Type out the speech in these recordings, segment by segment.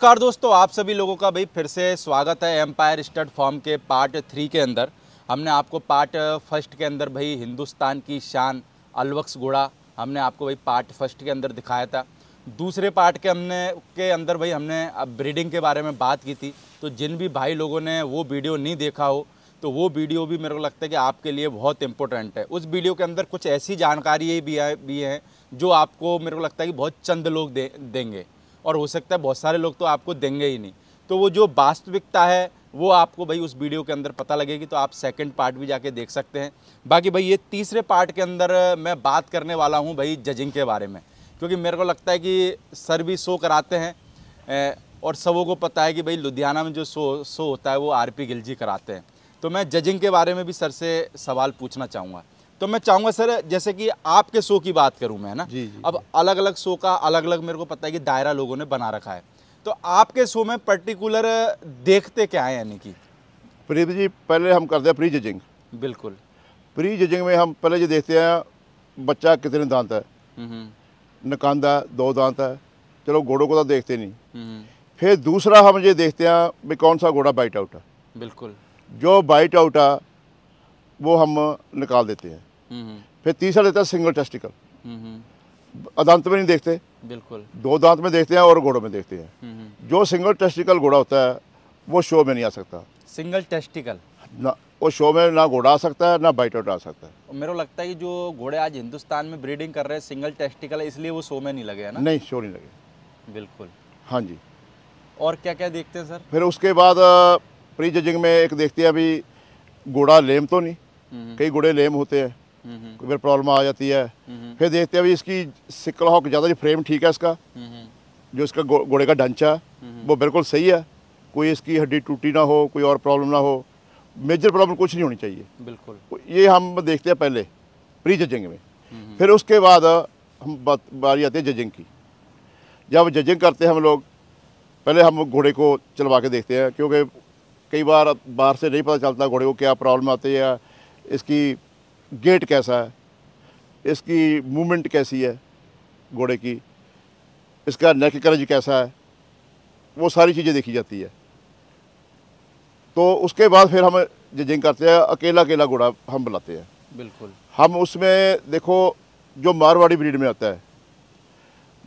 नमस्कार दोस्तों आप सभी लोगों का भाई फिर से स्वागत है एम्पायर स्टड फॉर्म के पार्ट थ्री के अंदर हमने आपको पार्ट फर्स्ट के अंदर भाई हिंदुस्तान की शान अलवक्स घोड़ा हमने आपको भाई पार्ट फर्स्ट के अंदर दिखाया था दूसरे पार्ट के हमने के अंदर भाई हमने ब्रीडिंग के बारे में बात की थी तो जिन भी भाई लोगों ने वो वीडियो नहीं देखा हो तो वो वीडियो भी मेरे को लगता है कि आपके लिए बहुत इंपॉर्टेंट है उस वीडियो के अंदर कुछ ऐसी जानकारी भी, भी हैं जो आपको मेरे को लगता है कि बहुत चंद लोग दे, देंगे और हो सकता है बहुत सारे लोग तो आपको देंगे ही नहीं तो वो जो वास्तविकता है वो आपको भाई उस वीडियो के अंदर पता लगेगी तो आप सेकंड पार्ट भी जाके देख सकते हैं बाकी भाई ये तीसरे पार्ट के अंदर मैं बात करने वाला हूँ भाई जजिंग के बारे में क्योंकि मेरे को लगता है कि सर भी शो कराते हैं और सबों को पता है कि भाई लुधियाना में जो शो शो होता है वो आर पी गिल जी कराते हैं तो मैं जजिंग के बारे में भी सर से सवाल पूछना चाहूँगा तो मैं चाहूंगा सर जैसे कि आपके शो की बात करूँ मैं ना जी, जी, अब अलग अलग शो का अलग अलग मेरे को पता है कि दायरा लोगों ने बना रखा है तो आपके शो में पर्टिकुलर देखते क्या है यानी कि प्रीत जी पहले हम करते हैं प्री जजिंग बिल्कुल प्री जजिंग में हम पहले जो देखते हैं बच्चा कितने दांत है हम्म, हम्म। नकांदा दो दांत है चलो घोड़ों को तो देखते नहीं हम्म, फिर दूसरा हम ये देखते हैं भी कौन सा घोड़ा बाइट आउट है बिल्कुल जो बाइट आउट है वो हम निकाल देते हैं फिर तीसरा लेता है सिंगल टेस्टिकल दांत में नहीं देखते बिल्कुल दो दांत में देखते हैं और घोड़ों में देखते हैं जो सिंगल टेस्टिकल घोड़ा होता है वो शो में नहीं आ सकता सिंगल टेस्टिकल ना वो शो में ना घोड़ा आ सकता है ना बाइट आउट आ सकता है मेरे को लगता है कि जो घोड़े आज हिंदुस्तान में ब्रीडिंग कर रहे हैं सिंगल टेस्टिकल इसलिए वो शो में नहीं लगे ना नहीं शो नहीं लगे बिल्कुल हाँ जी और क्या क्या देखते हैं सर फिर उसके बाद प्री जजिंग में एक देखते हैं अभी घोड़ा लेम तो नहीं कई घोड़े लेम होते हैं कोई फिर प्रॉब्लम आ जाती है फिर देखते हैं भाई इसकी सिकल हॉक ज़्यादा जो फ्रेम ठीक है इसका जो इसका घोड़े गो, का ढांचा वो बिल्कुल सही है कोई इसकी हड्डी टूटी ना हो कोई और प्रॉब्लम ना हो मेजर प्रॉब्लम कुछ नहीं होनी चाहिए बिल्कुल ये हम देखते हैं पहले प्री जजिंग में फिर उसके बाद हम बात बारी आती है जजिंग की जब जजिंग करते हैं हम लोग पहले हम घोड़े को चलवा के देखते हैं क्योंकि कई बार बाहर से नहीं पता चलता घोड़े को क्या प्रॉब्लम आती है इसकी गेट कैसा है इसकी मूवमेंट कैसी है घोड़े की इसका नेक करज कैसा है वो सारी चीज़ें देखी जाती है तो उसके बाद फिर हम जजिंग करते हैं अकेला अकेला घोड़ा हम बुलाते हैं बिल्कुल हम उसमें देखो जो मारवाड़ी ब्रीड में आता है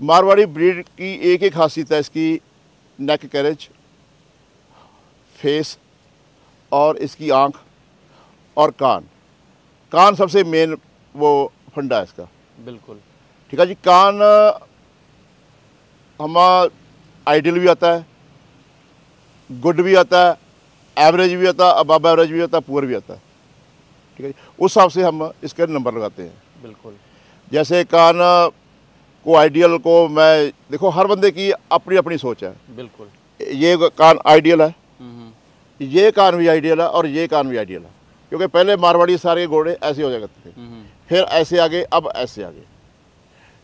मारवाड़ी ब्रीड की एक ही खासियत है इसकी नेक कैरेज फेस और इसकी आँख और कान कान सबसे मेन वो फंडा है इसका बिल्कुल ठीक है जी कान हम आइडियल भी आता है गुड भी आता है एवरेज भी आता है अबाब एवरेज भी आता है पुअर भी आता है ठीक है जी उस हिसाब से हम इसके नंबर लगाते हैं बिल्कुल जैसे कान को आइडियल को मैं देखो हर बंदे की अपनी अपनी सोच है बिल्कुल ये कान आइडियल है हम्म। ये कान भी आइडियल है और ये कान भी आइडियल है क्योंकि पहले मारवाड़ी सारे घोड़े ऐसे हो जाते थे हम्म, हम्म। फिर ऐसे आगे अब ऐसे आगे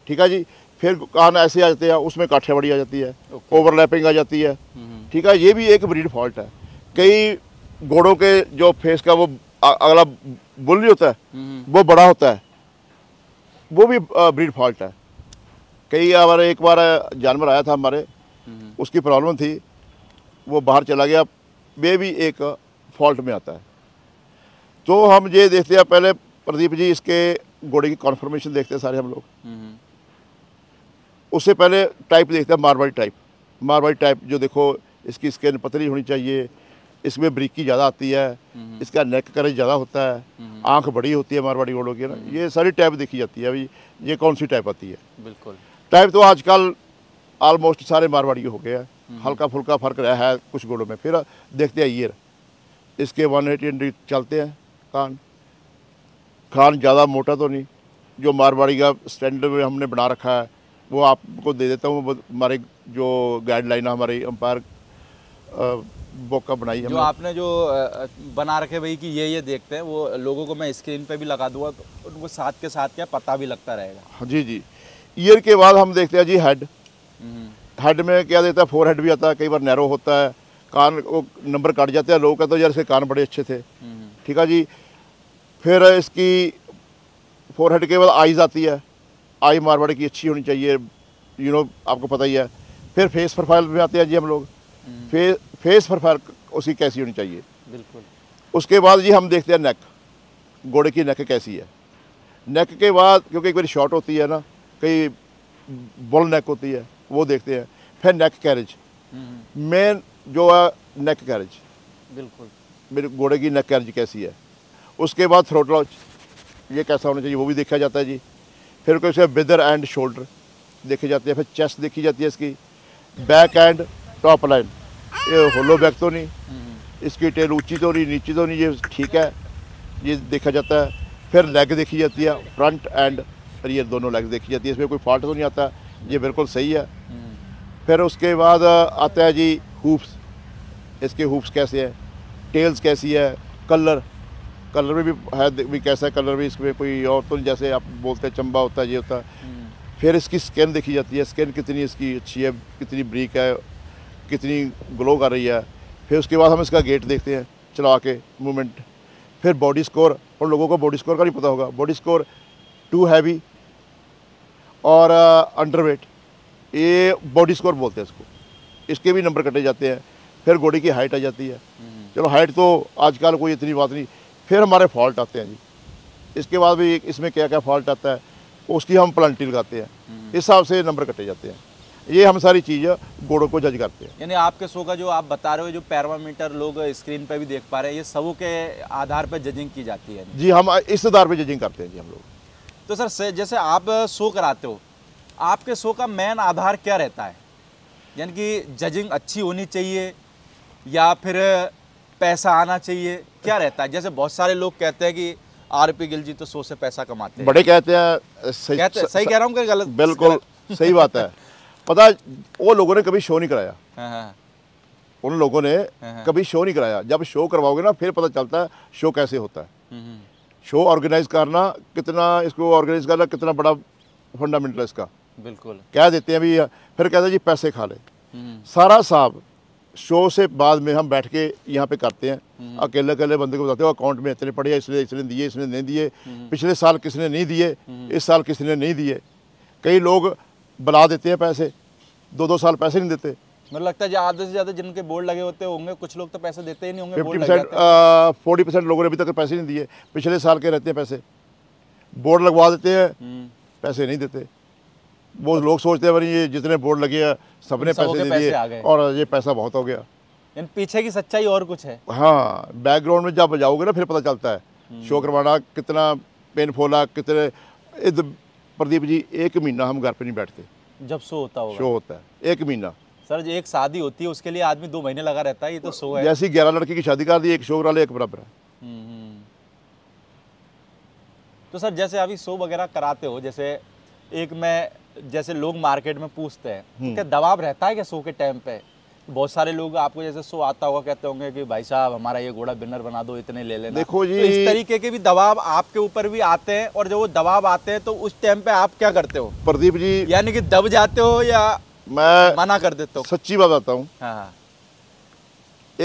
ठीक है जी फिर कान ऐसे आ जाते हैं उसमें काठियावाड़ी आ जाती है ओवरलैपिंग आ जाती है हम्म, ठीक है ये भी एक ब्रीड फॉल्ट है कई घोड़ों के जो फेस का वो अगला बुल होता है वो बड़ा होता है वो भी ब्रीड फॉल्ट है कई हमारे एक बार जानवर आया था हमारे उसकी प्रॉब्लम थी वो बाहर चला गया वे भी एक फॉल्ट में आता है तो हम ये देखते हैं पहले प्रदीप जी इसके घोड़े की कॉन्फर्मेशन देखते हैं सारे हम लोग उससे पहले टाइप देखते हैं मारवाड़ी टाइप मारवाड़ी टाइप जो देखो इसकी स्किन पतली होनी चाहिए इसमें ब्रिकी ज़्यादा आती है इसका नेक करेज ज़्यादा होता है आंख बड़ी होती है मारवाड़ी घोड़ों की ना ये सारी टाइप देखी जाती है अभी ये कौन सी टाइप आती है बिल्कुल टाइप तो आजकल ऑलमोस्ट सारे मारवाड़ी हो गए हैं हल्का फुल्का फर्क रहा है कुछ घोड़ों में फिर देखते हैं ये इसके वन एटी चलते हैं कान कान ज़्यादा मोटा तो नहीं जो मारवाड़ी का स्टैंडर्ड में हमने बना रखा है वो आपको दे देता हूँ हमारे जो गाइडलाइन है हमारी अंपायर बुक का बनाई है जो आपने जो बना रखे भाई कि ये ये देखते हैं वो लोगों को मैं स्क्रीन पे भी लगा दूंगा तो उनको साथ के साथ क्या पता भी लगता रहेगा हाँ जी जी ईयर के बाद हम देखते हैं जी हेड हेड हम्म। में क्या देता है फोर हेड भी आता है कई बार नैरो होता है कान वो नंबर काट जाते हैं लोग कहते तो हैं यार इसके कान बड़े अच्छे थे हम्म। ठीक है जी फिर इसकी फोर हेड के बाद आइज़ आती है आई मारवाड़ की अच्छी होनी चाहिए यू नो आपको पता ही है फिर फेस प्रोफाइल में आते हैं जी हम लोग हम्म। फे, फेस प्रोफाइल उसकी कैसी होनी चाहिए बिल्कुल उसके बाद जी हम देखते हैं नेक घोड़े की नेक कैसी है नेक के बाद क्योंकि एक बार शॉर्ट होती है ना कई बुल नेक होती है वो देखते हैं फिर नेक कैरेज मेन जो है नेक कैरेज बिल्कुल मेरे घोड़े की नक कैर्ज कैसी है उसके बाद थ्रोट लॉच ये कैसा होना चाहिए वो भी देखा जाता है जी फिर कोई उसके बिदर एंड शोल्डर देखे जाते हैं फिर चेस्ट देखी जाती है इसकी बैक एंड टॉप लाइन ये होलो बैक तो नहीं इसकी टेल ऊंची तो नहीं नीचे तो नहीं ये ठीक है ये देखा जाता है फिर लेग देखी जाती है फ्रंट एंड रियर दोनों लेग देखी जाती है इसमें कोई फॉल्ट तो नहीं आता ये बिल्कुल सही है फिर उसके बाद आता है जी हूप्स इसके हुफ्स कैसे हैं टेल्स कैसी है कलर कलर में भी है भी कैसा है कलर भी इसमें कोई और तो जैसे आप बोलते हैं चंबा होता है ये होता है हम्म। फिर इसकी स्किन देखी जाती है स्किन कितनी इसकी अच्छी है कितनी ब्रीक है कितनी ग्लो कर रही है फिर उसके बाद हम इसका गेट देखते हैं चला के मूवमेंट फिर बॉडी स्कोर उन लोगों को बॉडी स्कोर का नहीं पता होगा बॉडी स्कोर टू हैवी और अंडर uh, वेट ये बॉडी स्कोर बोलते हैं इसको इसके भी नंबर कटे जाते हैं फिर घोड़े की हाइट आ जाती है हम्म। चलो हाइट तो आजकल कोई इतनी बात नहीं फिर हमारे फॉल्ट आते हैं जी इसके बाद भी इसमें क्या क्या फॉल्ट आता है उसकी हम पलंटी लगाते हैं हम्म। इस हिसाब से नंबर कटे जाते हैं ये हम सारी चीज़ घोड़ों को जज करते हैं यानी आपके शो का जो आप बता रहे हो जो पैरामीटर लोग स्क्रीन पर भी देख पा रहे हैं ये सबों के आधार पर जजिंग की जाती है जी हम इस आधार पर जजिंग करते हैं जी हम लोग तो सर जैसे आप शो कराते हो आपके शो का मेन आधार क्या रहता है यानी कि जजिंग अच्छी होनी चाहिए या फिर पैसा आना चाहिए क्या रहता है जैसे बहुत सारे लोग कहते हैं कि आर पी गिल जी तो सो से पैसा कमाते हैं बड़े कहते हैं सही कहते, सही कह रहा हूँ गलत बिल्कुल सही बात है पता वो लोगों ने कभी शो नहीं कराया हाँ, हाँ। उन लोगों ने हाँ, कभी शो नहीं कराया जब शो करवाओगे ना फिर पता चलता है शो कैसे होता है हम्म, हम्म। शो ऑर्गेनाइज करना कितना इसको ऑर्गेनाइज करना कितना बड़ा फंडामेंटल इसका बिल्कुल कह देते हैं भी फिर कहते हैं जी पैसे खा ले हम्म। सारा साहब शो से बाद में हम बैठ के यहाँ पे करते हैं हम्म। अकेले अकेले बंदे को बताते हो अकाउंट में इतने पड़े इसने इसने दिए इसने नहीं दिए हम्म। पिछले साल किसने नहीं दिए हम्म। इस साल किसने नहीं दिए कई लोग बुला देते हैं पैसे दो दो साल पैसे नहीं देते मुझे मतलब लगता है आधे से ज़्यादा जिनके बोर्ड लगे होते होंगे कुछ लोग तो पैसे देते ही नहीं होंगे फिफ्टी परसेंट फोर्टी परसेंट लोगों ने अभी तक पैसे नहीं दिए पिछले साल के रहते हैं पैसे बोर्ड लगवा देते हैं पैसे नहीं देते वो लोग सोचते हैं ये जितने बोर्ड लगे हैं सबने पैसे दे दिए और ये पैसा बहुत हो गया पीछे की सच्चाई और कुछ है हाँ बैकग्राउंड में जब जाओगे ना फिर पता चलता है हम्म। शो करवाना कितना पेनफुल है कितने प्रदीप जी एक महीना हम घर पे नहीं बैठते जब शो होता होगा शो होता है एक महीना सर एक शादी होती है उसके लिए आदमी दो महीने लगा रहता है ये तो शो है जैसी ग्यारह लड़की की शादी कर दी एक शो करा ले एक बराबर है हम्म, हम्म। तो सर जैसे अभी शो वगैरह कराते हो जैसे एक मैं जैसे लोग मार्केट में पूछते हैं हम्म। क्या दबाव रहता है क्या सो के टाइम पे बहुत सारे लोग आपको जैसे सो आता होगा कहते होंगे कि भाई साहब हमारा ये घोड़ा बिनर बना दो इतने ले लेना देखो जी तो इस तरीके के भी दबाव आपके ऊपर भी आते हैं और जब वो दबाव आते हैं तो उस टाइम पे आप क्या करते हो प्रदीप जी यानी कि दब जाते हो या मैं मना कर देता हूँ सच्ची बात आता हूँ हाँ, हाँ।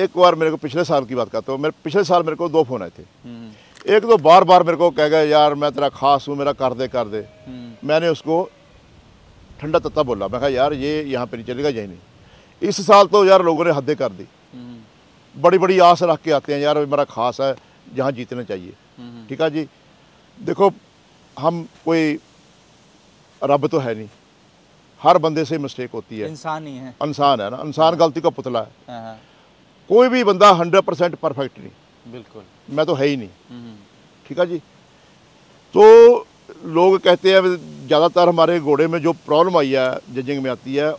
एक बार मेरे को पिछले साल की बात करता हूँ मेरे पिछले साल मेरे को दो फोन आए थे हम्म। एक तो बार बार मेरे को कह गया यार मैं तेरा खास हूँ मेरा कर दे कर दे हम्म। मैंने उसको ठंडा तत्ता बोला मैं कहा यार ये यहाँ पर नहीं चलेगा यही नहीं इस साल तो यार लोगों ने हदें कर दी हम्म। बड़ी बड़ी आस रख के आते हैं यार मेरा खास है जहाँ जीतना चाहिए हम्म। ठीक है जी देखो हम कोई रब तो है नहीं हर बंदे से मिस्टेक होती है इंसान ही है इंसान है ना इंसान हाँ। गलती का पुतला है हाँ, हाँ। कोई भी बंदा हंड्रेड परसेंट परफेक्ट नहीं बिल्कुल मैं तो है ही नहीं हम्म। ठीक है जी तो लोग कहते हैं ज़्यादातर हमारे घोड़े में जो प्रॉब्लम आई है जजिंग में आती है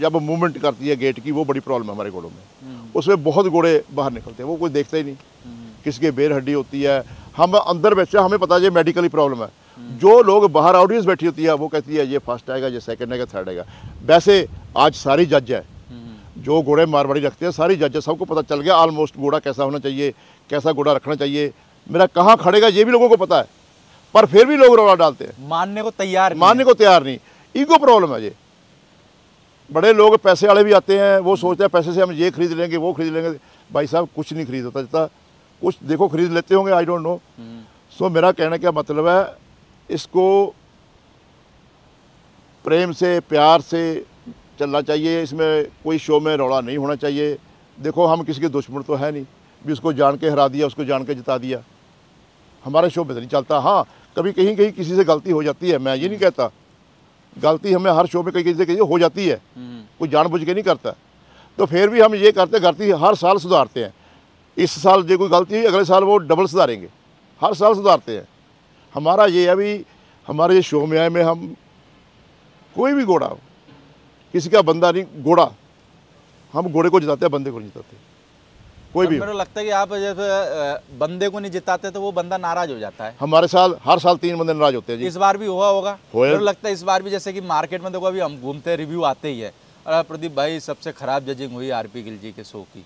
जब मूवमेंट करती है गेट की वो बड़ी प्रॉब्लम है हमारे घोड़ों में हम्म। उसमें बहुत घोड़े बाहर निकलते हैं वो कोई देखता ही नहीं हम्म। किसके बेर हड्डी होती है हम अंदर बैठे हमें पता है मेडिकली प्रॉब्लम है जो लोग बाहर ऑडियंस बैठी होती है वो कहती है ये फर्स्ट आएगा ये सेकंड आएगा थर्ड आएगा वैसे आज सारी जज है हम्म। जो घोड़े मारवाड़ी रखते हैं सारी जज है सबको पता चल गया ऑलमोस्ट घोड़ा कैसा होना चाहिए कैसा घोड़ा रखना चाहिए मेरा कहाँ खड़ेगा ये भी लोगों को पता है पर फिर भी लोग रोला डालते हैं मानने को तैयार मानने को तैयार नहीं ईगो प्रॉब्लम है ये बड़े लोग पैसे वाले भी आते हैं वो सोचते हैं पैसे से हम ये खरीद लेंगे वो खरीद लेंगे भाई साहब कुछ नहीं खरीद होता जितना कुछ देखो खरीद लेते होंगे आई डोंट नो सो मेरा कहने का मतलब है इसको प्रेम से प्यार से चलना चाहिए इसमें कोई शो में रौला नहीं होना चाहिए देखो हम किसी के दुश्मन तो है नहीं भी उसको जान के हरा दिया उसको जान के जिता दिया हमारे शो में तो नहीं चलता हाँ कभी कहीं कहीं किसी से गलती हो जाती है मैं ये नहीं कहता गलती हमें हर शो में कहीं कहीं से कहीं हो जाती है हम्म। कोई जानबूझ के नहीं करता तो फिर भी हम ये करते गलती हर साल सुधारते हैं इस साल जो कोई गलती हुई अगले साल वो डबल सुधारेंगे हर साल सुधारते हैं हमारा ये है भी हमारे ये शो में आए में हम कोई भी घोड़ा किसी का बंदा नहीं घोड़ा हम घोड़े को जिताते हैं बंदे को नहीं जिताते कोई भी मेरे लगता है कि आप जैसे बंदे को नहीं जिताते तो वो बंदा नाराज हो जाता है हमारे साल हर साल तीन बंदे नाराज होते हैं जी इस बार भी हुआ होगा मेरे लगता है इस बार भी जैसे कि मार्केट में देखो अभी हम घूमते हैं रिव्यू आते ही है और प्रदीप भाई सबसे खराब जजिंग हुई आर पी गिल जी के शो की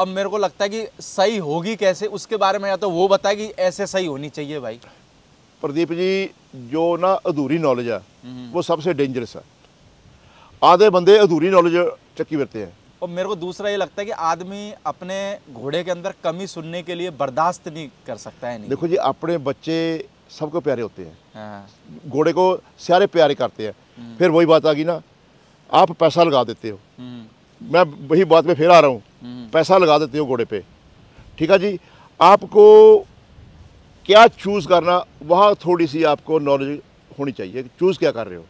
अब मेरे को लगता है कि सही होगी कैसे उसके बारे में या तो वो बताए कि ऐसे सही होनी चाहिए भाई प्रदीप जी जो ना अधूरी नॉलेज है हम्म। वो सबसे डेंजरस है आधे बंदे अधूरी नॉलेज चक्की फिरते हैं और मेरे को दूसरा ये लगता है कि आदमी अपने घोड़े के अंदर कमी सुनने के लिए बर्दाश्त नहीं कर सकता है नहीं। देखो जी अपने बच्चे सबको प्यारे होते हैं हाँ। घोड़े को सारे प्यारे करते हैं हम्म। फिर वही बात आ गई ना आप पैसा लगा देते हो हम्म। मैं वही बात में फिर आ रहा हूँ हम्म। पैसा लगा देते हो घोड़े पे ठीक है जी आपको क्या चूज़ करना वहाँ थोड़ी सी आपको नॉलेज होनी चाहिए चूज़ क्या कर रहे हो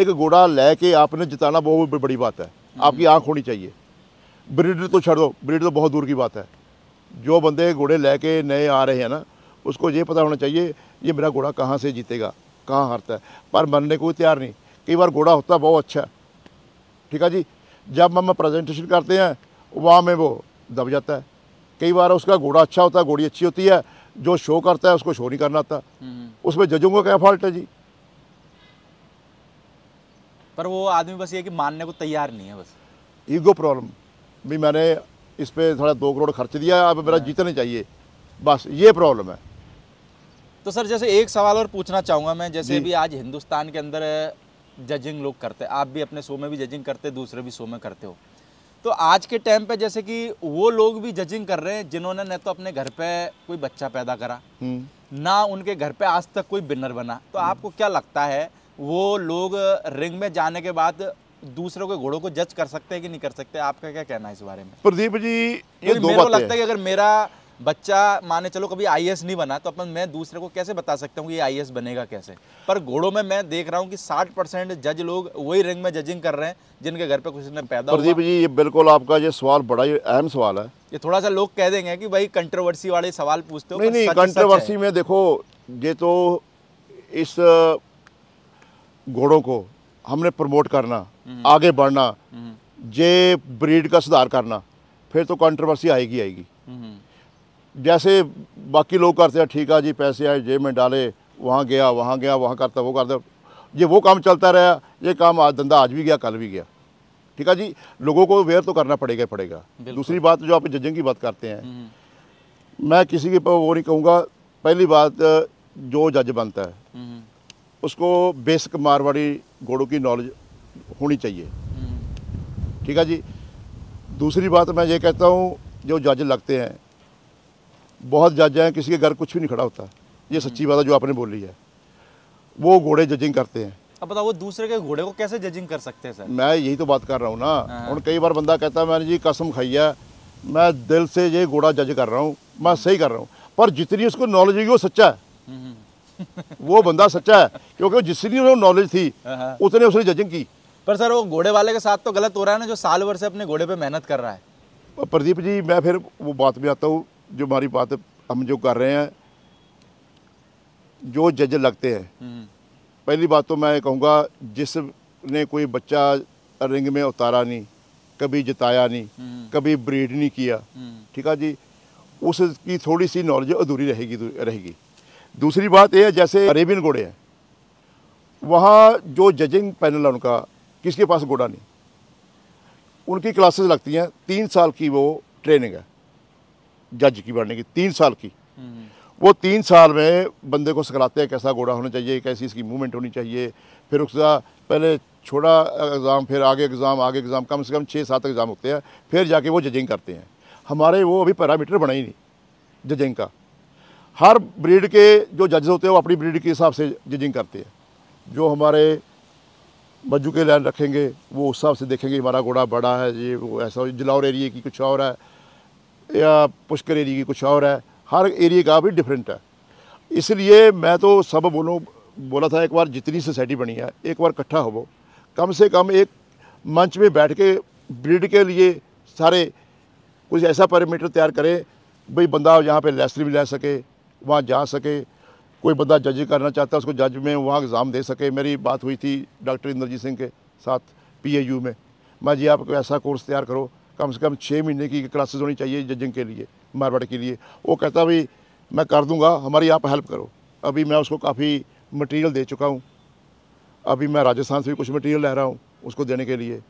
एक घोड़ा लेके आपने जिताना बहुत बड़ी बात है आपकी आँख होनी चाहिए ब्रीडर तो छोड़ दो ब्रीडर तो बहुत दूर की बात है जो बंदे घोड़े लेके नए आ रहे हैं ना उसको ये पता होना चाहिए ये मेरा घोड़ा कहाँ से जीतेगा कहाँ हारता है पर मरने को तैयार नहीं कई बार घोड़ा होता बहुत अच्छा है ठीक है जी जब हम प्रेजेंटेशन करते हैं वहाँ में वो दब जाता है कई बार उसका घोड़ा अच्छा होता है घोड़ी अच्छी होती है जो शो करता है उसको शो नहीं करना आता हम्म। उसमें जजों का क्या फॉल्ट है जी पर वो आदमी बस ये कि मानने को तैयार नहीं है बस ईगो प्रॉब्लम भी मैंने इस पर थोड़ा दो करोड़ खर्च दिया अब मेरा हाँ। जीतना चाहिए बस ये प्रॉब्लम है तो सर जैसे एक सवाल और पूछना चाहूँगा मैं जैसे भी आज हिंदुस्तान के अंदर जजिंग लोग करते आप भी अपने शो में भी जजिंग करते दूसरे भी शो में करते हो तो आज के टाइम पे जैसे कि वो लोग भी जजिंग कर रहे हैं जिन्होंने न तो अपने घर पे कोई बच्चा पैदा करा हम्म। ना उनके घर पे आज तक कोई बिनर बना तो हम्म। आपको क्या लगता है वो लोग रिंग में जाने के बाद दूसरों के घोड़ों को जज कर सकते हैं कि नहीं कर सकते आपका क्या कहना है इस बारे में प्रदीप जी ये दो मेरे को लगता है कि अगर मेरा बच्चा माने चलो कभी आईएएस नहीं बना तो अपन मैं दूसरे को कैसे बता सकता हूँ कि ये एस बनेगा कैसे पर घोड़ों में मैं देख रहा हूँ कि 60 परसेंट जज लोग वही रिंग में जजिंग कर रहे हैं जिनके घर पे कुछ ने पैदा प्रदीप जी ये बिल्कुल आपका ये सवाल बड़ा ही अहम सवाल है ये थोड़ा सा लोग कह देंगे कि भाई कंट्रोवर्सी वाले सवाल पूछते हो नहीं नहीं कंट्रोवर्सी में देखो ये तो इस घोड़ों को हमने प्रमोट करना आगे बढ़ना जे ब्रीड का सुधार करना फिर तो कंट्रोवर्सी आएगी आएगी जैसे बाकी लोग करते हैं ठीक है जी पैसे आए जेब में डाले वहाँ गया वहाँ गया वहाँ करता वो करता ये वो काम चलता रहा ये काम आज धंधा आज भी गया कल भी गया ठीक है जी लोगों को अवेयर तो करना पड़ेगा पड़ेगा दूसरी बात जो आप जजिंग की बात करते हैं हम्म। मैं किसी के वो नहीं कहूँगा पहली बात जो जज बनता है हम्म। उसको बेसिक मारवाड़ी घोड़ों की नॉलेज होनी चाहिए ठीक है जी दूसरी बात मैं ये कहता हूँ जो जज लगते हैं बहुत जज हैं किसी के घर कुछ भी नहीं खड़ा होता ये सच्ची बात है जो आपने बोली है वो घोड़े जजिंग करते हैं अब बताओ वो दूसरे के घोड़े को कैसे जजिंग कर सकते हैं सर मैं यही तो बात कर रहा हूँ ना हाँ। और कई बार बंदा कहता है मैंने जी कसम खाई है मैं दिल से ये घोड़ा जज कर रहा हूँ मैं सही कर रहा हूँ पर जितनी उसको नॉलेज होगी वो सच्चा है हम्म, हम्म। वो बंदा सच्चा है क्योंकि जिसकी नॉलेज थी हाँ, हाँ। उतने उसने जजिंग की पर सर वो घोड़े वाले के साथ तो गलत हो रहा है ना जो साल भर से अपने घोड़े पे मेहनत कर रहा है प्रदीप जी मैं फिर वो बात में आता हूँ जो हमारी बात हम जो कर रहे हैं जो जज लगते हैं हम्म। पहली बात तो मैं कहूँगा जिसने कोई बच्चा रिंग में उतारा नहीं कभी जिताया नहीं हम्म। कभी ब्रीड नहीं किया हम्म। ठीक है जी उसकी थोड़ी सी नॉलेज अधूरी रहेगी रहेगी दूसरी बात यह है जैसे अरेबियन घोड़े हैं वहाँ जो जजिंग पैनल है उनका किसके पास घोड़ा नहीं उनकी क्लासेस लगती हैं तीन साल की वो ट्रेनिंग है जज की बढ़ने की तीन साल की वो तीन साल में बंदे को सिखलाते हैं कैसा घोड़ा होना चाहिए कैसी इसकी मूवमेंट होनी चाहिए फिर उसका पहले छोटा एग्ज़ाम फिर आगे एग्ज़ाम आगे एग्ज़ाम कम से कम छः सात एग्ज़ाम होते हैं फिर जाके वो जजिंग करते हैं हमारे वो अभी पैरामीटर बना ही नहीं जजिंग का हर ब्रीड के जो जज होते हैं वो अपनी ब्रीड के हिसाब से जजिंग करते हैं जो हमारे मज्जू के लैंड रखेंगे वो उस हिसाब से देखेंगे हमारा घोड़ा बड़ा है ये वो ऐसा जलाउर एरिए की कुछ और है या पुष्कर एरिए की कुछ और है हर एरिए का भी डिफरेंट है इसलिए मैं तो सब बोलो बोला था एक बार जितनी सोसाइटी बनी है एक बार इकट्ठा हो कम से कम एक मंच में बैठ के ब्रीड के लिए सारे कुछ ऐसा पैरामीटर तैयार करें भाई बंदा यहाँ पे लैसरी भी ले सके वहाँ जा सके कोई बंदा जज करना चाहता है उसको जज में वहाँ एग्ज़ाम दे सके मेरी बात हुई थी डॉक्टर इंद्रजीत सिंह के साथ पी में मैं जी आप ऐसा कोर्स तैयार करो कम से कम छः महीने की क्लासेस होनी चाहिए जजिंग के लिए मारवाड़ के लिए वो कहता भाई मैं कर दूंगा हमारी आप हेल्प करो अभी मैं उसको काफ़ी मटेरियल दे चुका हूँ अभी मैं राजस्थान से भी कुछ मटेरियल ले रहा हूँ उसको देने के लिए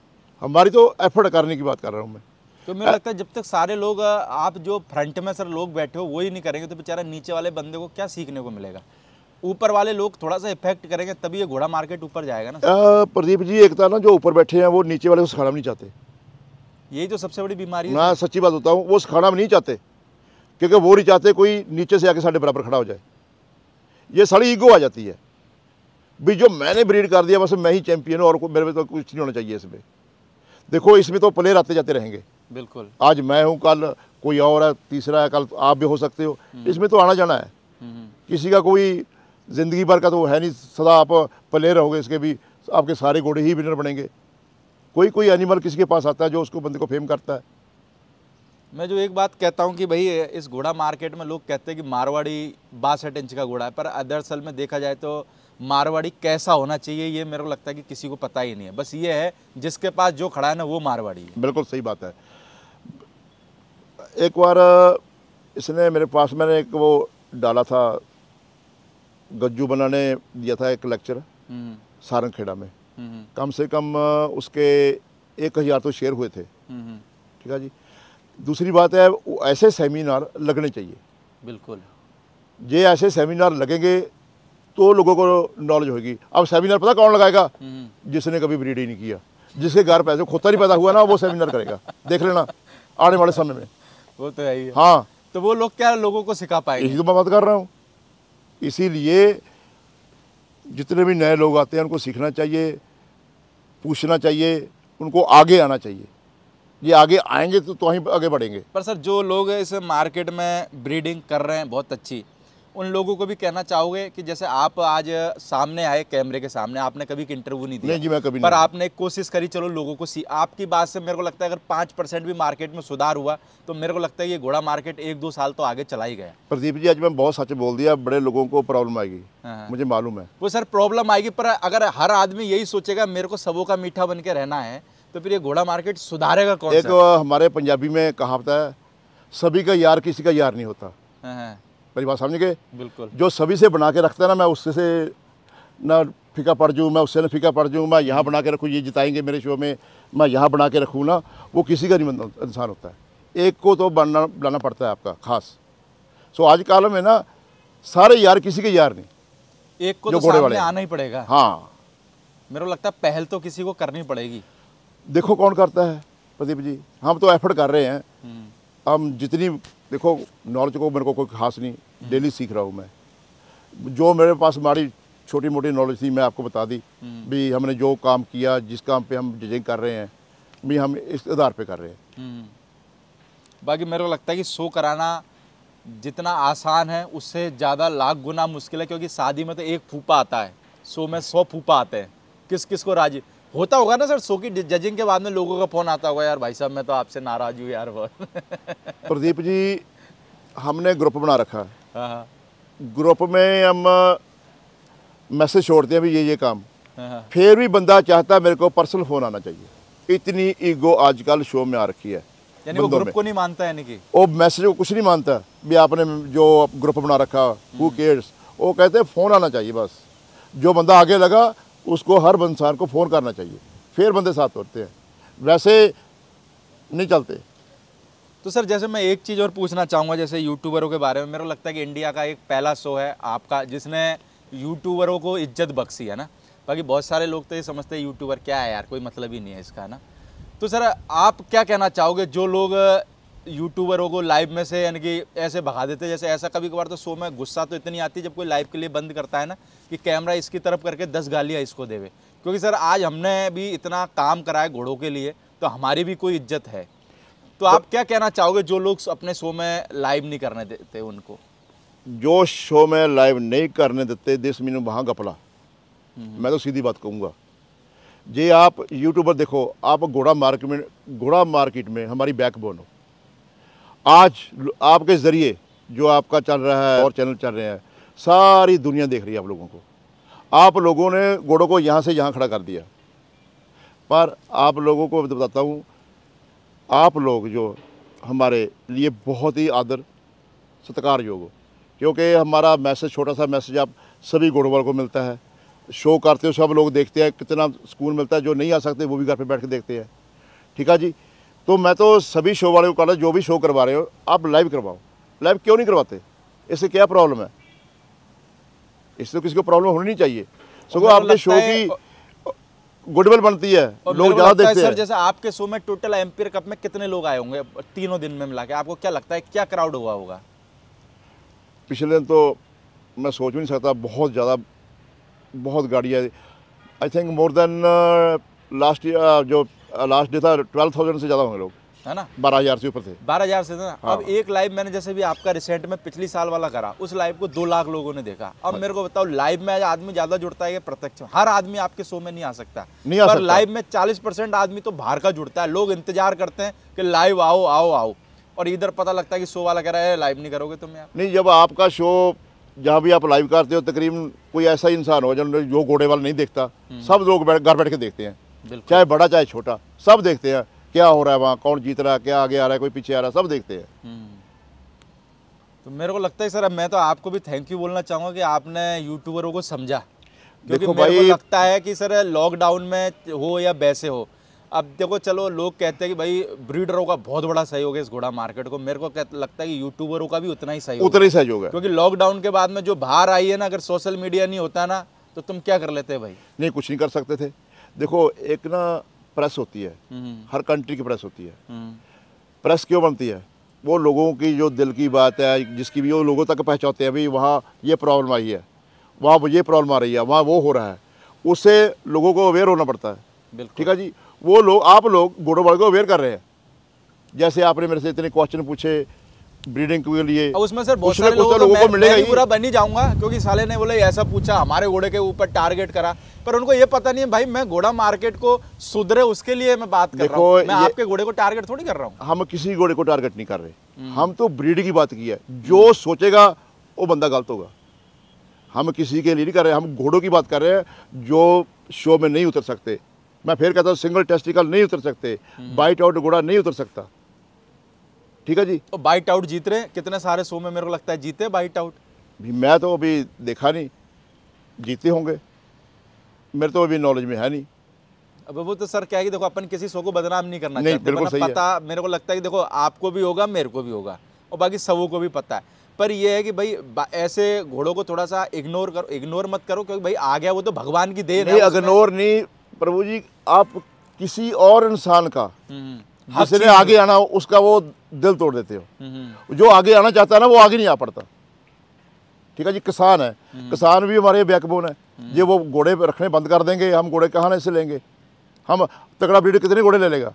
हमारी तो एफर्ट करने की बात कर रहा हूँ मैं तो मेरा लगता है जब तक सारे लोग आप जो फ्रंट में सर लोग बैठे हो वो ही नहीं करेंगे तो बेचारा नीचे वाले बंदे को क्या सीखने को मिलेगा ऊपर वाले लोग थोड़ा सा इफेक्ट करेंगे तभी ये घोड़ा मार्केट ऊपर जाएगा ना प्रदीप जी एक था ना जो ऊपर बैठे हैं वो नीचे वाले को सिखाना नहीं चाहते यही तो सबसे बड़ी बीमारी है सच्ची बात होता हूँ वो सिखाना भी नहीं चाहते क्योंकि वो नहीं चाहते कोई नीचे से आके साढ़े बराबर खड़ा हो जाए ये सारी ईगो आ जाती है भी जो मैंने ब्रीड कर दिया बस मैं ही चैंपियन हूँ और मेरे में तो कुछ नहीं होना चाहिए इसमें देखो इसमें तो प्लेयर आते जाते रहेंगे बिल्कुल आज मैं हूँ कल कोई और है तीसरा है कल आप भी हो सकते हो हम्म। इसमें तो आना जाना है हम्म, हम्म। किसी का कोई ज़िंदगी भर का तो है नहीं सदा आप पले रहोगे इसके भी आपके सारे घोड़े ही विनर बनेंगे कोई कोई एनिमल किसी के पास आता है जो उसको बंदे को फेम करता है मैं जो एक बात कहता हूँ कि भाई इस घोड़ा मार्केट में लोग कहते हैं कि मारवाड़ी बासठ इंच का घोड़ा है पर दरअसल में देखा जाए तो मारवाड़ी कैसा होना चाहिए ये मेरे को लगता है कि किसी को पता ही नहीं है बस ये है जिसके पास जो खड़ा है ना वो मारवाड़ी है बिल्कुल सही बात है एक बार इसने मेरे पास मैंने एक वो डाला था गज्जू बनाने दिया था एक लेक्चर हम्म। सारंगखेड़ा में हम्म, हम्म। कम से कम उसके एक हज़ार तो शेयर हुए थे ठीक है जी दूसरी बात है ऐसे सेमिनार लगने चाहिए बिल्कुल ये ऐसे सेमिनार लगेंगे तो लोगों को नॉलेज होगी अब सेमिनार पता कौन लगाएगा जिसने कभी ब्रीड ही नहीं किया जिसके घर पैसे खोता तो नहीं पैदा हुआ ना वो सेमिनार करेगा देख लेना आने वाले समय में वो तो है हाँ तो वो लोग क्या लोगों को सिखा पाए यही तो मैं बात कर रहा हूँ इसीलिए जितने भी नए लोग आते हैं उनको सीखना चाहिए पूछना चाहिए उनको आगे आना चाहिए ये आगे आएंगे तो तो ही आगे बढ़ेंगे पर सर जो लोग इस मार्केट में ब्रीडिंग कर रहे हैं बहुत अच्छी उन लोगों को भी कहना चाहोगे कि जैसे आप आज सामने आए कैमरे के सामने आपने कभी इंटरव्यू नहीं दिया नहीं जी मैं कभी पर आपने कोशिश करी चलो लोगों को सी आपकी बात से मेरे को लगता है अगर पाँच परसेंट भी मार्केट में सुधार हुआ तो मेरे को लगता है ये घोड़ा मार्केट एक दो साल तो आगे चला ही गया प्रदीप जी आज मैं बहुत सच बोल दिया बड़े लोगों को प्रॉब्लम आएगी हाँ। मुझे मालूम है वो सर प्रॉब्लम आएगी पर अगर हर आदमी यही सोचेगा मेरे को सबों का मीठा बन के रहना है तो फिर ये घोड़ा मार्केट सुधारेगा कौन एक हमारे पंजाबी में कहावत है सभी का यार किसी का यार नहीं होता हाँ, हाँ। मेरी बात समझ गए बिल्कुल जो सभी से बना के रखता है ना मैं उससे से ना फीका पड़ जाऊँ मैं उससे ना फीका पड़ जाऊँ मैं यहाँ बना के रखूँ ये जिताएंगे मेरे शो में मैं यहाँ बना के रखूँ ना वो किसी का नहीं इंसान होता है एक को तो बनना बनाना पड़ता है आपका खास सो आज काल में ना सारे यार किसी के यार नहीं एक को जो तो वाले आना ही पड़ेगा हाँ मेरे को लगता है पहल तो किसी को करनी पड़ेगी देखो कौन करता है प्रदीप जी हम तो एफर्ट कर रहे हैं हम्म। हम जितनी देखो नॉलेज को मेरे को कोई खास नहीं डेली सीख रहा हूँ मैं जो मेरे पास हमारी छोटी मोटी नॉलेज थी मैं आपको बता दी हम्म। भी हमने जो काम किया जिस काम पे हम जजिंग कर रहे हैं भी हम इस आधार पे कर रहे हैं हम्म। बाकी मेरे को लगता है कि शो कराना जितना आसान है उससे ज़्यादा लाख गुना मुश्किल है क्योंकि शादी में तो एक फूफा आता है शो में सौ फूफा आते हैं किस किस को राजी होता होगा ना सर सो की जजिंग के बाद में लोगों का फ़ोन आता होगा यार भाई साहब मैं तो आपसे नाराज़ हूँ यार प्रदीप जी हमने ग्रुप बना रखा है हाँ, हाँ। ग्रुप में हम मैसेज छोड़ते हैं भी ये ये काम हाँ, फिर भी बंदा चाहता है मेरे को पर्सनल फ़ोन आना चाहिए इतनी ईगो आजकल शो में आ रखी है यानी वो ग्रुप को नहीं मानता है कि वो मैसेज को कुछ नहीं मानता भी आपने जो ग्रुप बना रखा हु हम्म। केयर्स वो कहते हैं फ़ोन आना चाहिए बस जो बंदा आगे लगा उसको हर इंसान को फ़ोन करना चाहिए फिर बंदे साथ तोड़ते हैं वैसे नहीं चलते तो सर जैसे मैं एक चीज़ और पूछना चाहूँगा जैसे यूट्यूबरों के बारे में मेरे को लगता है कि इंडिया का एक पहला शो है आपका जिसने यूट्यूबरों को इज्जत बख्शी है ना बाकी बहुत सारे लोग तो ये समझते हैं यूट्यूबर क्या है यार कोई मतलब ही नहीं है इसका ना तो सर आप क्या कहना चाहोगे जो लोग यूट्यूबरों को लाइव में से यानी कि ऐसे भगा देते जैसे ऐसा कभी कभार तो शो में गुस्सा तो इतनी आती है जब कोई लाइव के लिए बंद करता है ना कि कैमरा इसकी तरफ करके दस गालियाँ इसको देवे क्योंकि सर आज हमने भी इतना काम करा है घोड़ों के लिए तो हमारी भी कोई इज्जत है तो आप क्या कहना चाहोगे जो लोग अपने शो में लाइव नहीं करने देते उनको जो शो में लाइव नहीं करने देते दिस मीन वहाँ गपला हम्म। मैं तो सीधी बात कहूँगा जे आप यूट्यूबर देखो आप घोड़ा मार्केट में घोड़ा मार्केट में हमारी बैकबोन हो आज आपके ज़रिए जो आपका चल रहा है और चैनल चल रहे हैं सारी दुनिया देख रही है आप लोगों को आप लोगों ने घोड़ों को यहाँ से यहाँ खड़ा कर दिया पर आप लोगों को बताता हूँ आप लोग जो हमारे लिए बहुत ही आदर सत्कार योग हो क्योंकि हमारा मैसेज छोटा सा मैसेज आप सभी घोड़ों वालों को मिलता है शो करते हो सब लोग देखते हैं कितना सुकून मिलता है जो नहीं आ सकते वो भी घर पे बैठ के देखते हैं ठीक है जी तो मैं तो सभी शो वाले को कह रहा जो भी शो करवा रहे हो आप लाइव करवाओ लाइव क्यों नहीं करवाते इससे क्या प्रॉब्लम है इससे तो किसी को प्रॉब्लम होनी नहीं चाहिए सो आपके शो की गुडविल बनती है लोग ज्यादा देखते हैं सर जैसे आपके शो में टोटल एम्पियर कप में कितने लोग आए होंगे तीनों दिन में मिला के आपको क्या लगता है क्या क्राउड हुआ होगा पिछले दिन तो मैं सोच भी नहीं सकता बहुत ज़्यादा बहुत गाड़ियाँ I think more than last year जो लास्ट डे था ट्वेल्व थाउजेंड से ज़्यादा होंगे लोग है ना बारह हज़ार से ऊपर थे बारह हज़ार से ना हाँ। अब एक लाइव मैंने जैसे भी आपका रिसेंट में पिछली साल वाला करा उस लाइव को दो लाख लोगों ने देखा अब हाँ। मेरे को बताओ लाइव में आदमी ज़्यादा जुड़ता है प्रत्यक्ष हर आदमी आपके शो में नहीं आ सकता नहीं पर लाइव में चालीस परसेंट आदमी तो बाहर का जुड़ता है लोग इंतजार करते हैं कि लाइव आओ आओ आओ और इधर पता लगता है कि शो वाला कह रहा है लाइव नहीं करोगे तुम यार नहीं जब आपका शो जहाँ भी आप लाइव करते हो तकरीबन कोई ऐसा इंसान हो जो घोड़े वाला नहीं देखता हम्म। सब लोग घर बैठ के देखते हैं चाहे बड़ा चाहे छोटा सब देखते हैं क्या हो रहा है वहाँ कौन जीत रहा है क्या आगे आ रहा है कोई पीछे आ रहा है सब देखते हैं हम्म। तो मेरे को लगता है सर मैं तो आपको भी थैंक यू बोलना चाहूँगा कि आपने यूट्यूबरों को समझा क्योंकि देखो मेरे को लगता है कि सर लॉकडाउन में हो या वैसे हो अब देखो चलो लोग कहते हैं कि भाई ब्रीडरों का बहुत बड़ा सहयोग है इस घोड़ा मार्केट को मेरे को लगता है कि यूट्यूबरों का भी उतना ही सहयोग उतना ही सहयोग है क्योंकि लॉकडाउन के बाद में जो बाहर आई है ना अगर सोशल मीडिया नहीं होता ना तो तुम क्या कर लेते भाई नहीं कुछ नहीं कर सकते थे देखो एक ना प्रेस होती है हम्म। हर कंट्री की प्रेस होती है प्रेस हम्म। क्यों बनती है वो लोगों की जो दिल की बात है जिसकी भी वो लोगों तक पहुँचाते हैं भाई वहाँ ये प्रॉब्लम आई है वहाँ ये प्रॉब्लम आ रही है वहाँ वो हो रहा है उससे लोगों को अवेयर होना पड़ता है ठीक है जी वो लोग आप लोग घोड़ों वाले को अवेयर कर रहे हैं जैसे आपने मेरे से इतने क्वेश्चन पूछे ब्रीडिंग के लिए उसमें सर बहुत सारे लोगों, तो लोगों को मिलेगा मैं पूरा बन ही जाऊंगा क्योंकि साले ने बोले ऐसा पूछा हमारे घोड़े के ऊपर टारगेट करा पर उनको ये पता नहीं है भाई मैं घोड़ा मार्केट को सुधरे उसके लिए मैं बात कर रहा हूं। मैं आपके घोड़े को टारगेट थोड़ी कर रहा हूँ हम किसी घोड़े को टारगेट नहीं कर रहे हम्म। हम तो ब्रीड की बात की है हम्म। जो सोचेगा वो बंदा गलत होगा हम किसी के लिए नहीं कर रहे हम घोड़ों की बात कर रहे हैं जो शो में नहीं उतर सकते मैं फिर कहता हूँ सिंगल टेस्टिकल नहीं उतर सकते बाइट हम्म। आउट घोड़ा नहीं उतर सकता ठीक है जी तो बाइट आउट जीत रहे कितने सारे शो में मेरे को लगता है जीते बाइट आउट भी मैं तो अभी देखा नहीं जीते होंगे मेरे तो अभी नॉलेज में है नहीं अब वो तो सर क्या है कि देखो अपन किसी शो को बदनाम नहीं करना नहीं, चाहते सही पता है। मेरे को लगता है कि देखो आपको भी होगा मेरे को भी होगा और बाकी सबों को भी पता है पर ये है कि भाई ऐसे घोड़ों को थोड़ा सा इग्नोर करो इग्नोर मत करो क्योंकि भाई आ गया वो तो भगवान की देन है इग्नोर नहीं प्रभु जी आप किसी और इंसान का हम्म, हम्म। जिसने आगे आना उसका वो दिल तोड़ देते हो हम्म, हम्म। जो आगे आना चाहता है ना वो आगे नहीं आ पड़ता ठीक है जी किसान है हम्म। किसान भी हमारे बैकबोन है ये वो घोड़े रखने बंद कर देंगे हम घोड़े कहाँ से लेंगे हम तगड़ा ब्रीड कितने घोड़े ले लेगा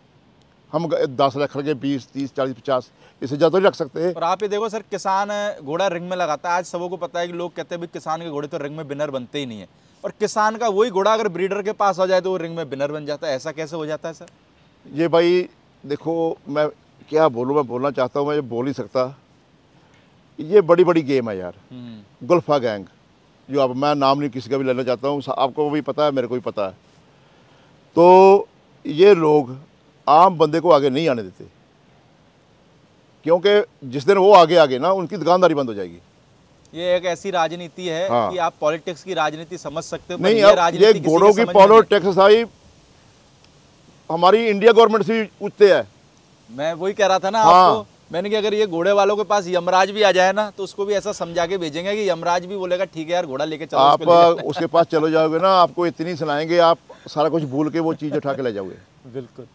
हम दस रखेंगे बीस तीस चालीस पचास इससे ज़्यादा तो नहीं रख सकते और आप ये देखो सर किसान घोड़ा रिंग में लगाता है आज सबों को पता है कि लोग कहते हैं भी किसान के घोड़े तो रिंग में बिनर बनते ही नहीं है और किसान का वही घोड़ा अगर ब्रीडर के पास आ जाए तो वो रिंग में बिनर बन जाता है ऐसा कैसे हो जाता है सर ये भाई देखो मैं क्या बोलूँ मैं बोलना चाहता हूँ मैं ये बोल नहीं सकता ये बड़ी बड़ी गेम है यार हम्म। गुल्फा गैंग जो अब मैं नाम नहीं किसी का भी लेना चाहता हूँ आपको भी पता है मेरे को भी पता है तो ये लोग आम बंदे को आगे नहीं आने देते क्योंकि जिस दिन वो आगे आगे ना उनकी दुकानदारी बंद हो जाएगी ये एक ऐसी राजनीति है हाँ। कि आप पॉलिटिक्स की राजनीति समझ सकते हो नहीं ये, ये घोड़ों की पॉलिटिक्स हमारी इंडिया गवर्नमेंट से पूछते है मैं वही कह रहा था ना हाँ। आपको मैंने कहा अगर ये घोड़े वालों के पास यमराज भी आ जाए ना तो उसको भी ऐसा समझा के भेजेंगे कि यमराज भी बोलेगा ठीक है यार घोड़ा लेके चलो आप उसके, उसके पास चले जाओगे ना आपको इतनी सुनाएंगे आप सारा कुछ भूल के वो चीज़ उठा के ले जाओगे बिल्कुल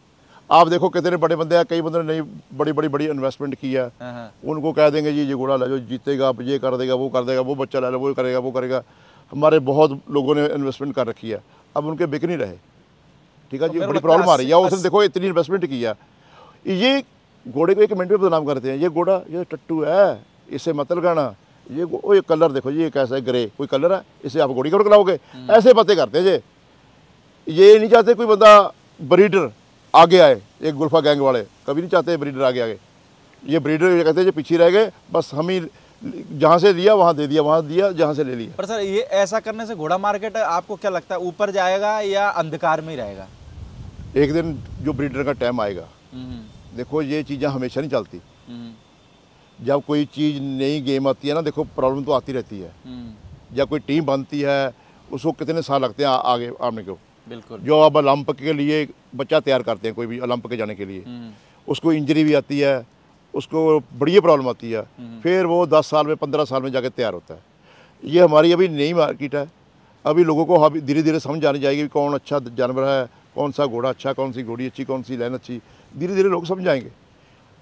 आप देखो कितने बड़े बंदे हैं कई बंदों ने नई बड़ी बड़ी बड़ी इन्वेस्टमेंट की है हाँ, हाँ। उनको कह देंगे जी ये घोड़ा ले जाओ जीतेगा आप ये कर देगा वो कर देगा वो बच्चा ले लो वो करेगा वो करेगा हमारे बहुत लोगों ने इन्वेस्टमेंट कर रखी है अब उनके बिक नहीं रहे ठीक है जी बड़ी प्रॉब्लम आ रही है उसने देखो इतनी इन्वेस्टमेंट किया ये घोड़े को एक मिनट में बदनाम करते हैं ये घोड़ा ये टट्टू है इसे मतल लगाना ये वो ये कलर देखो ये कैसा है ग्रे कोई कलर है इसे आप घोड़ी कलर कराओगे हम्म। ऐसे बातें करते हैं जे ये नहीं चाहते कोई बंदा ब्रीडर आगे आए एक गुल्फा गैंग वाले कभी नहीं चाहते ब्रीडर आगे आगे ये ब्रीडर ये कहते हैं जो पीछे रह गए बस हम ही जहाँ से लिया वहाँ दे दिया वहाँ दिया जहाँ से ले लिया पर सर ये ऐसा करने से घोड़ा मार्केट आपको क्या लगता है ऊपर जाएगा या अंधकार में ही रहेगा एक दिन जो ब्रीडर का टाइम आएगा हम्म। देखो ये चीज़ें हमेशा नहीं चलती हम्म। जब कोई चीज़ नई गेम आती है ना देखो प्रॉब्लम तो आती रहती है या हम्म। कोई टीम बनती है उसको कितने साल लगते हैं आगे आने को बिल्कुल जो अब ओलंपिक के लिए बच्चा तैयार करते हैं कोई भी ओलंपिक जाने के लिए उसको इंजरी भी आती है उसको बड़ी प्रॉब्लम आती है फिर वो दस साल में पंद्रह साल में जाके तैयार होता है ये हमारी अभी नई मार्केट है अभी लोगों को धीरे धीरे समझ आनी जाएगी कौन अच्छा जानवर है कौन सा घोड़ा अच्छा कौन सी घोड़ी अच्छी कौन सी लाइन अच्छी धीरे धीरे लोग समझाएंगे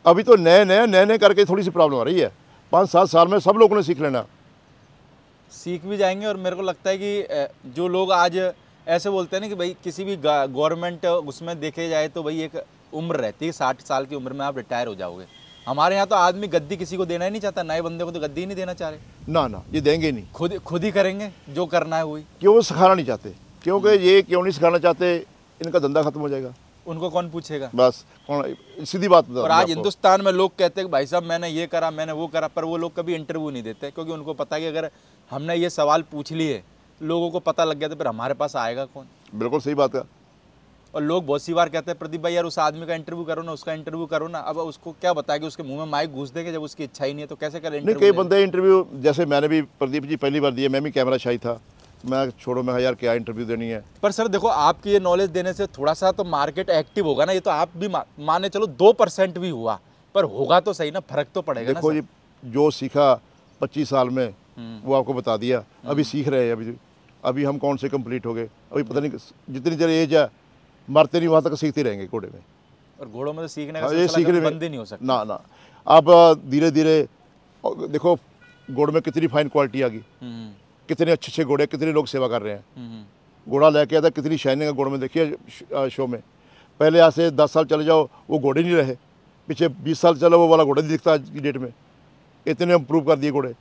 अभी तो नए नए नए नए करके थोड़ी सी प्रॉब्लम आ रही है पाँच सात साल में सब लोगों ने सीख लेना सीख भी जाएंगे और मेरे को लगता है कि जो लोग आज ऐसे बोलते हैं ना कि भाई किसी भी गवर्नमेंट उसमें देखे जाए तो भाई एक उम्र रहती है साठ साल की उम्र में आप रिटायर हो जाओगे हमारे यहाँ तो आदमी गद्दी किसी को देना ही नहीं चाहता नए बंदे को तो गद्दी ही नहीं देना चाह रहे ना ना ये देंगे नहीं खुद खुद ही करेंगे जो करना है वही क्यों सिखाना नहीं चाहते क्योंकि ये क्यों नहीं सिखाना चाहते इनका धंधा खत्म हो जाएगा उनको कौन पूछेगा बस कौन सीधी बात और आज हिंदुस्तान में लोग कहते हैं भाई साहब मैंने ये करा मैंने वो करा पर वो लोग कभी इंटरव्यू नहीं देते क्योंकि उनको पता कि अगर हमने ये सवाल पूछ लिए लोगों को पता लग गया तो फिर हमारे पास आएगा कौन बिल्कुल सही बात है और लोग बहुत सी बार कहते हैं प्रदीप भाई यार उस आदमी का इंटरव्यू करो ना उसका इंटरव्यू करो ना अब उसको क्या बताएगी उसके मुंह में माइक घुस देंगे जब उसकी इच्छा ही नहीं है तो कैसे करें नहीं कई बंदे इंटरव्यू जैसे मैंने भी प्रदीप जी पहली बार दिए मैं भी कैमरा शाही था मैं छोड़ो मैं यार क्या इंटरव्यू देनी है पर सर देखो आपकी ये नॉलेज देने से थोड़ा सा तो मार्केट एक्टिव होगा ना ये तो आप भी माने चलो दो परसेंट भी हुआ पर होगा तो सही ना फर्क तो पड़ेगा देखो जी जो सीखा पच्चीस साल में हम्म। वो आपको बता दिया हम्म। अभी सीख रहे हैं अभी अभी हम कौन से कंप्लीट हो गए अभी पता नहीं जितनी देर एज है मरते नहीं वहाँ तक सीखते रहेंगे घोड़े में और घोड़ों में तो सीखने का हाँ, ये सीखने में बंद ही नहीं हो सकता ना ना आप धीरे धीरे देखो घोड़ में कितनी फाइन क्वालिटी आ गई हम्म। कितने अच्छे अच्छे घोड़े कितने लोग सेवा कर रहे हैं हम्म, हम्म। घोड़ा लेके आता कितनी शाइनिंग है घोड़े में देखिए शो में पहले यहाँ से दस साल चले जाओ वो घोड़े नहीं रहे पीछे बीस साल चला वो वाला घोड़ा नहीं दिखता आज की डेट में इतने इम्प्रूव कर दिए घोड़े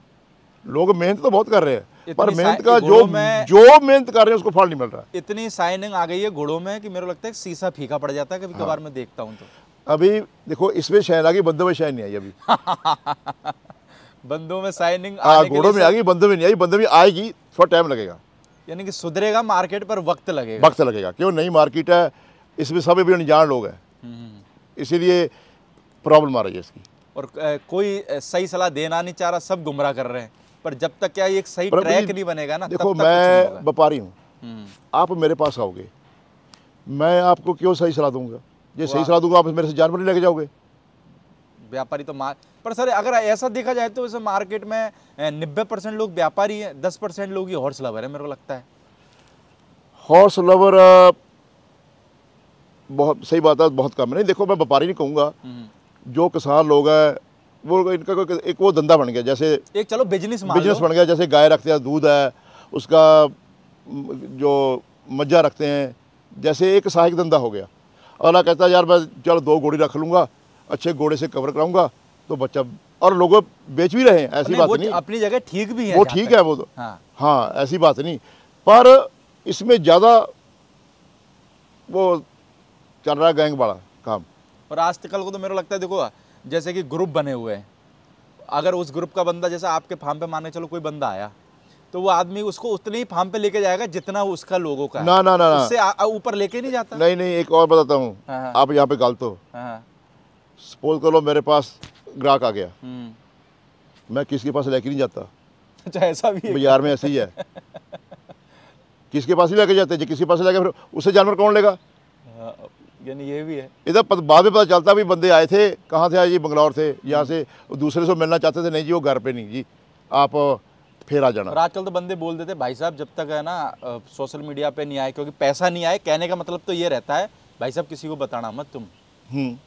लोग मेहनत तो बहुत कर रहे हैं पर मेहनत का जो जो मेहनत कर रहे हैं उसको फल नहीं मिल रहा इतनी शाइनिंग आ गई है घोड़ों में कि मेरे लगता है सीसा फीका पड़ जाता है कभी कभार हाँ। मैं देखता हूँ तो अभी देखो इसमें शाइन आ गई बंदों में शाइन नहीं आई अभी बंदों में साइनिंग हाँ, घोड़ों में आएगी बंदों में नहीं आई बंदों में आएगी थोड़ा टाइम लगेगा यानी कि सुधरेगा मार्केट पर वक्त लगेगा वक्त लगेगा क्यों नई मार्केट है इसमें सब अभी अनजान लोग हैं हम्म। इसीलिए प्रॉब्लम आ रही है इसकी और कोई सही सलाह देना नहीं चाह रहा सब गुमराह कर रहे हैं पर जब तक क्या एक सही ट्रैक नहीं बनेगा ना देखो तब मैं व्यापारी हूँ हम्म। आप मेरे पास आओगे मैं आपको क्यों सही सलाह दूंगा ये सही सलाह दूंगा आप मेरे से जानवर नहीं लेके जाओगे व्यापारी तो मार पर सर अगर ऐसा देखा जाए तो वैसे मार्केट में नब्बे परसेंट लोग व्यापारी हैं दस परसेंट लोग ही हॉर्स लवर है मेरे को लगता है हॉर्स लवर बहुत सही बात है बहुत कम नहीं देखो मैं व्यापारी नहीं कहूँगा हम्म। जो किसान लोग हैं वो इनका कोई एक वो धंधा बन गया जैसे एक चलो बिजनेस बिजनेस बन गया जैसे गाय रखते हैं दूध है उसका जो मज्जा रखते हैं जैसे एक सहायक धंधा हो गया अगला कहता है यार मैं चलो दो घोड़ी रख लूँगा अच्छे घोड़े से कवर कराऊंगा तो बच्चा और लोग बेच भी रहे हैं ऐसी बात नहीं अपनी जगह ठीक भी है वो ठीक है वो तो हाँ।, हाँ।, ऐसी बात नहीं पर इसमें ज़्यादा वो चल रहा गैंग वाला काम और आजकल को तो मेरा लगता है देखो जैसे कि ग्रुप बने हुए हैं अगर उस ग्रुप का बंदा जैसे आपके फार्म पे माने चलो कोई बंदा आया तो वो आदमी उसको उतने ही फार्म पे लेके जाएगा जितना उसका लोगों का ना ना ना ऊपर लेके नहीं जाता नहीं नहीं एक और बताता हूँ हाँ, हाँ। आप यहाँ पे गालते तो। हो सपोज करो मेरे पास ग्राहक आ गया हम्म। मैं किसके पास लेके नहीं जाता अच्छा ऐसा भी बाजार में ऐसे ही है किसके पास ही लेके जाते जो किसी पास लेके फिर उससे जानवर कौन लेगा हाँ, यानी ये भी है इधर बाद में पता चलता भी बंदे आए थे कहाँ थे आए जी बंगलौर थे यहाँ से दूसरे से मिलना चाहते थे नहीं जी वो घर पे नहीं जी आप फिर आ जाना आजकल तो बंदे बोल देते भाई साहब जब तक है ना सोशल मीडिया पे नहीं आए क्योंकि पैसा नहीं आए कहने का मतलब तो ये रहता है भाई साहब किसी को बताना मत तुम हम्म।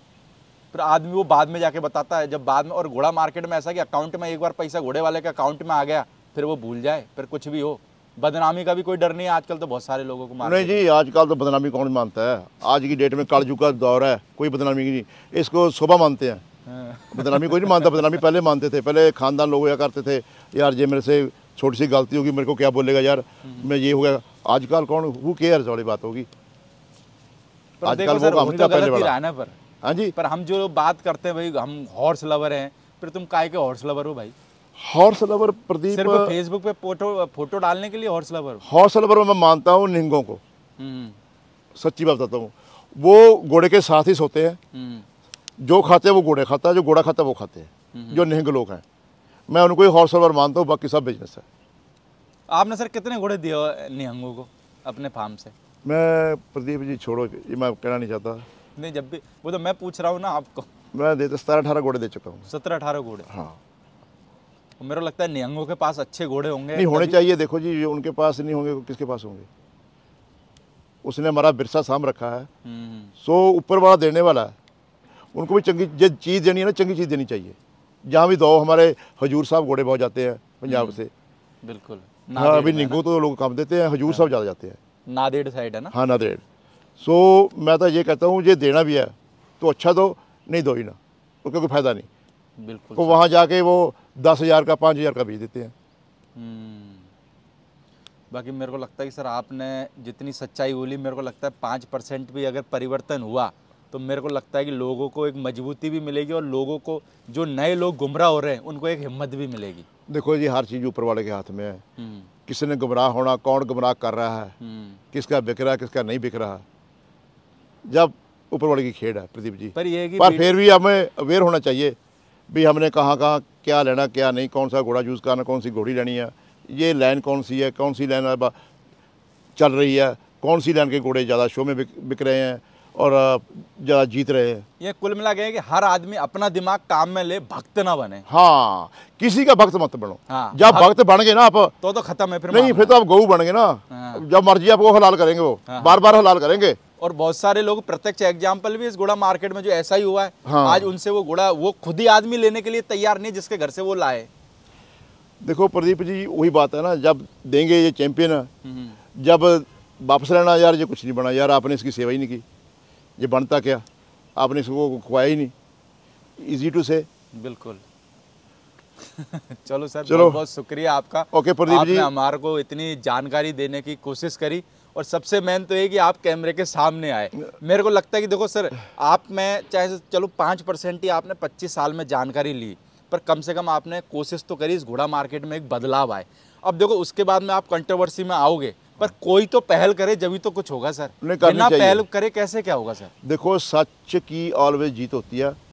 फिर आदमी वो बाद में जाके बताता है जब बाद में और घोड़ा मार्केट में ऐसा कि अकाउंट में एक बार पैसा घोड़े वाले के अकाउंट में आ गया फिर वो भूल जाए फिर कुछ भी हो बदनामी का भी कोई डर नहीं है आजकल तो बहुत सारे लोगों को नहीं जी आजकल तो बदनामी कौन मानता है आज की डेट में कालजू का दौर है कोई बदनामी नहीं इसको शोभा मानते हैं हाँ। बदनामी कोई नहीं मानता बदनामी पहले मानते थे पहले खानदान लोग या करते थे यार ये मेरे से छोटी सी गलती होगी मेरे को क्या बोलेगा यार हम्म। मैं ये हो गया आजकल कौन हु केयर वाली बात होगी आजकल वो काम नहीं था पहले वाला पर हाँ जी पर हम जो बात करते हैं भाई हम हॉर्स लवर हैं फिर तुम काय के हॉर्स लवर हो भाई हॉर्स लवर प्रदीप सिर्फ फेसबुक पे फोटो फोटो डालने के लिए हॉर्स लवर हॉर्स लवर मैं मानता हूँ निंगों को हम्म। सच्ची बात बताता हूँ वो घोड़े के साथ ही सोते हैं हम्म। जो खाते हैं वो घोड़े खाता है जो घोड़ा खाता है वो खाते हैं हम्म। जो निहंग लोग हैं मैं उनको ही हॉर्स लवर मानता हूँ बाकी सब बिजनेस है आपने सर कितने घोड़े दिए निहंगों को अपने फार्म से मैं प्रदीप जी छोड़ो ये मैं कहना नहीं चाहता नहीं जब भी वो तो मैं पूछ रहा हूँ ना आपको मैं देता तो सत्रह अठारह घोड़े दे चुका हूँ सत्रह अठारह घोड़े हाँ मेरे को लगता है नियंगों के पास अच्छे घोड़े होंगे नहीं होने चाहिए देखो जी उनके पास नहीं होंगे किसके पास होंगे उसने हमारा बिरसा साम रखा है हम्म। सो ऊपर वाला देने वाला है उनको भी चंगी जो चीज़ देनी है ना चंगी चीज़ देनी चाहिए जहाँ भी दो हमारे हजूर साहब घोड़े बहुत जाते हैं पंजाब हम्म। से बिल्कुल हाँ अभी निगो तो लोग काम देते हैं हजूर हाँ। साहब ज़्यादा जाते हैं नादेड़ साइड है ना हाँ नादेड़ सो मैं तो ये कहता हूँ ये देना भी है तो अच्छा दो नहीं दो ही ना उसका तो कोई फ़ायदा नहीं बिल्कुल तो वहाँ जाके वो दस हज़ार का पाँच हज़ार का बेच देते हैं हम्म। बाकी मेरे को लगता है कि सर आपने जितनी सच्चाई बोली मेरे को लगता है पाँच परसेंट भी अगर परिवर्तन हुआ तो मेरे को लगता है कि लोगों को एक मजबूती भी मिलेगी और लोगों को जो नए लोग गुमराह हो रहे हैं उनको एक हिम्मत भी मिलेगी देखो जी हर चीज़ ऊपर वाले के हाथ में है हम्म। किसने गुमराह होना कौन गुमराह कर रहा है हम्म। किसका बिक रहा है किसका नहीं बिक रहा है जब ऊपर वाले की खेड़ है प्रदीप जी पर ये कि पर फिर भी हमें अवेयर होना चाहिए भी हमने कहाँ कहाँ क्या लेना क्या नहीं कौन सा घोड़ा यूज़ करना कौन सी घोड़ी लेनी है ये लाइन कौन सी है कौन सी लाइन अब चल रही है कौन सी लाइन के घोड़े ज़्यादा शो में बिक, रहे हैं और ज़्यादा जीत रहे हैं ये कुल मिला गया कि हर आदमी अपना दिमाग काम में ले भक्त ना बने हाँ किसी का भक्त मत बनो हाँ, जब भक्त बन गए ना आप तो तो खत्म है फिर नहीं फिर तो आप गऊ बन गए ना हाँ। जब मर्जी आप वो हलाल करेंगे वो हाँ। बार बार हलाल करेंगे और बहुत सारे लोग प्रत्यक्ष एग्जाम्पल भी इस घोड़ा मार्केट में जो ऐसा ही हुआ है हाँ। आज उनसे वो घोड़ा वो खुद ही आदमी लेने के लिए तैयार नहीं जिसके घर से वो लाए देखो प्रदीप जी वही बात है ना जब देंगे ये चैंपियन हम्म। जब वापस लेना यार ये कुछ नहीं बना यार आपने इसकी सेवा ही नहीं की ये बनता क्या आपने इसको खुआया ही नहीं इजी टू से बिल्कुल चलो सर चलो बहुत, बहुत शुक्रिया आपका ओके प्रदीप जी हमारे को इतनी जानकारी देने की कोशिश करी और सबसे मेन तो ये कि आप कैमरे के सामने आए मेरे को लगता है कि देखो सर आप में चाहे चलो पाँच परसेंट ही आपने पच्चीस साल में जानकारी ली पर कम से कम आपने कोशिश तो करी इस घोड़ा मार्केट में एक बदलाव आए अब देखो उसके बाद में आप कंट्रोवर्सी में आओगे पर हाँ। कोई तो पहल करे जब तो कुछ होगा सर बिना पहल करे कैसे क्या होगा सर देखो सच की ऑलवेज जीत होती है